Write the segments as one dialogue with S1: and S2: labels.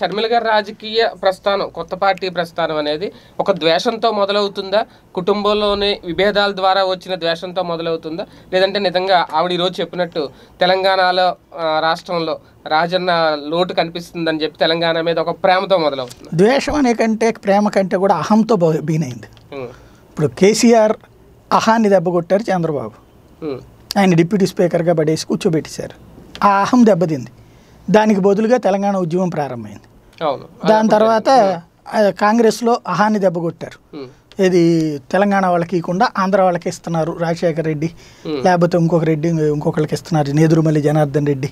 S1: షర్మిల గారి రాజకీయ ప్రస్థానం కొత్త పార్టీ ప్రస్థానం అనేది ఒక ద్వేషంతో మొదలవుతుందా కుటుంబంలోని విభేదాల ద్వారా వచ్చిన ద్వేషంతో మొదలవుతుందా లేదంటే నిజంగా ఆవిడ ఈరోజు చెప్పినట్టు తెలంగాణలో రాష్ట్రంలో రాజన్న లోటు కనిపిస్తుందని చెప్పి తెలంగాణ మీద ఒక ప్రేమతో మొదలవుతుంది ద్వేషం అనే కంటే ప్రేమ కంటే కూడా అహంతో బీనైంది ఇప్పుడు కేసీఆర్ అహాన్ని కొట్టారు చంద్రబాబు ఆయన డిప్యూటీ స్పీకర్గా పడేసి కూర్చోబెట్టేశారు ఆ అహం దెబ్బతింది దానికి బదులుగా తెలంగాణ ఉద్యమం ప్రారంభమైంది దాని తర్వాత కాంగ్రెస్లో అహాన్ని కొట్టారు ఇది తెలంగాణ వాళ్ళకి ఇవ్వకుండా ఆంధ్ర వాళ్ళకి ఇస్తున్నారు రాజశేఖర రెడ్డి లేకపోతే ఇంకొక రెడ్డి ఇంకొకరికి ఇస్తున్నారు నేదురుమల్లి జనార్దన్ రెడ్డి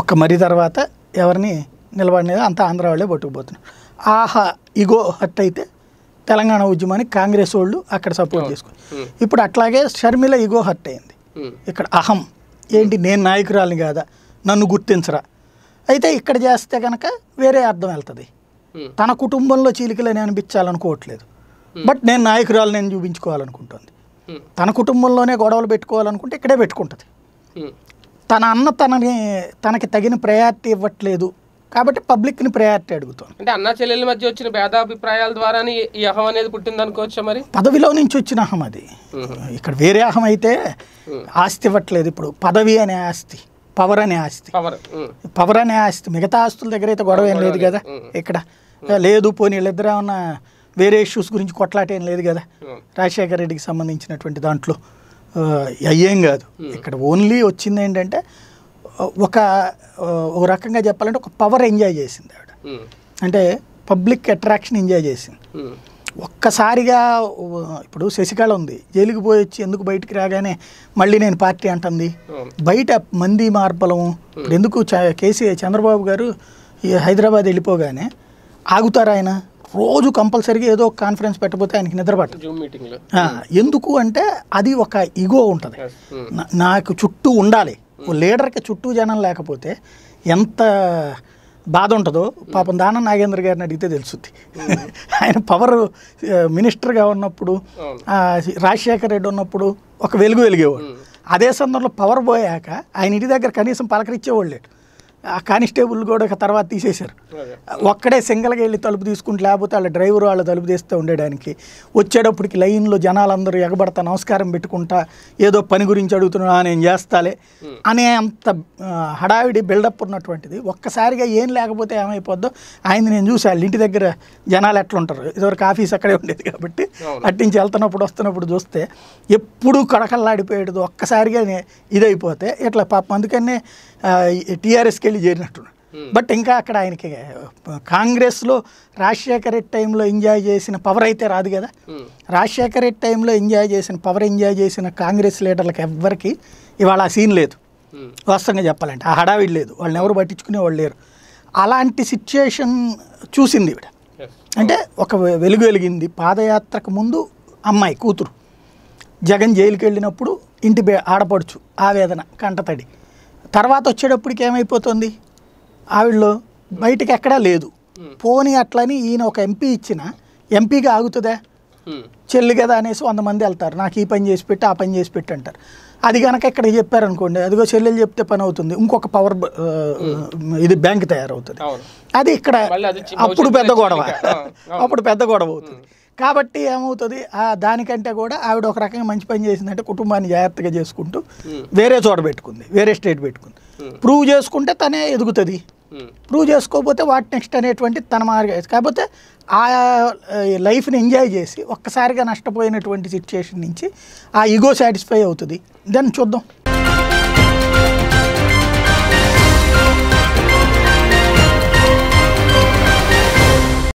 S1: ఒక్క మరీ తర్వాత ఎవరిని నిలబడినది అంతా ఆంధ్ర వాళ్ళే పట్టుకుపోతున్నారు ఆహా ఇగో హట్ అయితే తెలంగాణ ఉద్యమానికి కాంగ్రెస్ వాళ్ళు అక్కడ సపోర్ట్ చేసుకుని ఇప్పుడు అట్లాగే షర్మిల ఇగో హట్ అయింది ఇక్కడ అహం ఏంటి నేను నాయకురాలిని కాదా నన్ను గుర్తించరా అయితే ఇక్కడ చేస్తే కనుక వేరే అర్థం వెళ్తుంది తన కుటుంబంలో చీలికలని అనిపించాలనుకోవట్లేదు బట్ నేను నాయకురాలు నేను చూపించుకోవాలనుకుంటుంది తన కుటుంబంలోనే గొడవలు పెట్టుకోవాలనుకుంటే ఇక్కడే పెట్టుకుంటుంది తన అన్న తనని తనకి తగిన ప్రయారిటీ ఇవ్వట్లేదు కాబట్టి పబ్లిక్ని ప్రయారిటీ అడుగుతాను అంటే అన్న చెల్లెల మధ్య వచ్చిన భేదాభిప్రాయాల ద్వారా ఈ అహం అనేది పుట్టింది మరి పదవిలో నుంచి వచ్చిన అహం అది ఇక్కడ వేరే అహం అయితే ఆస్తి ఇవ్వట్లేదు ఇప్పుడు పదవి అనే ఆస్తి పవర్ అనే ఆస్తి పవర్ అనే ఆస్తి మిగతా ఆస్తుల దగ్గర అయితే గొడవ ఏం లేదు కదా ఇక్కడ లేదు పోనీ వీళ్ళిద్దరు ఏమన్నా వేరే ఇష్యూస్ గురించి కొట్లాట ఏం లేదు కదా రాజశేఖర రెడ్డికి సంబంధించినటువంటి దాంట్లో అయ్యేం కాదు ఇక్కడ ఓన్లీ వచ్చింది ఏంటంటే ఒక ఒక రకంగా చెప్పాలంటే ఒక పవర్ ఎంజాయ్ చేసింది ఆవిడ అంటే పబ్లిక్ అట్రాక్షన్ ఎంజాయ్ చేసింది ఒక్కసారిగా ఇప్పుడు శశికళ ఉంది జైలుకి పోయి వచ్చి ఎందుకు బయటికి రాగానే మళ్ళీ నేను పార్టీ అంటుంది బయట మంది మార్బలం ఎందుకు కేసీ చంద్రబాబు గారు హైదరాబాద్ వెళ్ళిపోగానే ఆగుతారు ఆయన రోజు కంపల్సరీగా ఏదో ఒక కాన్ఫరెన్స్ పెట్టబోతే ఆయనకి నిద్రపట్టదు ఎందుకు అంటే అది ఒక ఇగో ఉంటుంది నాకు చుట్టూ ఉండాలి లీడర్కి చుట్టూ జనం లేకపోతే ఎంత బాధ ఉంటుందో పాపం దాన నాగేంద్ర గారిని అడిగితే తెలుస్తుంది ఆయన పవర్ మినిస్టర్గా ఉన్నప్పుడు రాజశేఖర రెడ్డి ఉన్నప్పుడు ఒక వెలుగు వెలిగేవాడు అదే సందర్భంలో పవర్ పోయాక ఆయన ఇంటి దగ్గర కనీసం పలకరించేవాళ్ళు లేడు ఆ కానిస్టేబుల్ కూడా తర్వాత తీసేశారు ఒక్కడే సింగిల్గా వెళ్ళి తలుపు తీసుకుంటే లేకపోతే వాళ్ళ డ్రైవర్ వాళ్ళ తలుపు తీస్తూ ఉండడానికి వచ్చేటప్పటికి లైన్లో జనాలందరూ ఎగబడతా నమస్కారం పెట్టుకుంటా ఏదో పని గురించి అడుగుతున్నా నేను చేస్తాలే అనే అంత హడావిడి బిల్డప్ ఉన్నటువంటిది ఒక్కసారిగా ఏం లేకపోతే ఏమైపోద్దో ఆయన నేను చూసాను ఇంటి దగ్గర జనాలు ఎట్లుంటారు ఇదివరకు ఆఫీస్ అక్కడే ఉండేది కాబట్టి అట్టించి వెళ్తున్నప్పుడు వస్తున్నప్పుడు చూస్తే ఎప్పుడూ కడకల్లాడిపోయేది ఒక్కసారిగా ఇదైపోతే ఇట్లా పాపం అందుకనే టీఆర్ఎస్కి వెళ్ళి చేరినట్టున్నాడు బట్ ఇంకా అక్కడ ఆయనకి కాంగ్రెస్లో రాజశేఖర రెడ్డి టైంలో ఎంజాయ్ చేసిన పవర్ అయితే రాదు కదా రాజశేఖర రెడ్డి టైంలో ఎంజాయ్ చేసిన పవర్ ఎంజాయ్ చేసిన కాంగ్రెస్ లీడర్లకు ఎవ్వరికి ఇవాళ ఆ సీన్ లేదు వాస్తవంగా చెప్పాలంటే ఆ హడావిడి లేదు వాళ్ళని ఎవరు పట్టించుకునే వాళ్ళు లేరు అలాంటి సిచ్యుయేషన్ చూసింది ఇవిడ అంటే ఒక వెలుగు వెలిగింది పాదయాత్రకు ముందు అమ్మాయి కూతురు జగన్ జైలుకి వెళ్ళినప్పుడు ఇంటి ఆడపడుచు ఆవేదన కంటతడి తర్వాత వచ్చేటప్పటికి ఏమైపోతుంది ఆవిడలో బయటకు ఎక్కడా లేదు పోని అట్లని ఈయన ఒక ఎంపీ ఇచ్చిన ఎంపీగా ఆగుతుందా చెల్లి కదా అనేసి వంద మంది వెళ్తారు నాకు ఈ పని చేసి పెట్టి ఆ పని చేసి పెట్టి అంటారు అది కనుక ఇక్కడ చెప్పారనుకోండి అదిగో చెల్లెలు చెప్తే పని అవుతుంది ఇంకొక పవర్ ఇది బ్యాంక్ తయారవుతుంది అది ఇక్కడ అప్పుడు పెద్ద గొడవ అప్పుడు పెద్ద గొడవ అవుతుంది కాబట్టి ఏమవుతుంది ఆ దానికంటే కూడా ఆవిడ ఒక రకంగా మంచి పని చేసిందంటే కుటుంబాన్ని జాగ్రత్తగా చేసుకుంటూ hmm. వేరే చోట పెట్టుకుంది వేరే స్టేట్ పెట్టుకుంది hmm. ప్రూవ్ చేసుకుంటే తనే ఎదుగుతుంది hmm. ప్రూవ్ చేసుకోకపోతే వాట్ నెక్స్ట్ అనేటువంటి తన మార్గం కాకపోతే ఆ లైఫ్ని ఎంజాయ్ చేసి ఒక్కసారిగా నష్టపోయినటువంటి సిచ్యువేషన్ నుంచి ఆ ఈగో సాటిస్ఫై అవుతుంది దాన్ని చూద్దాం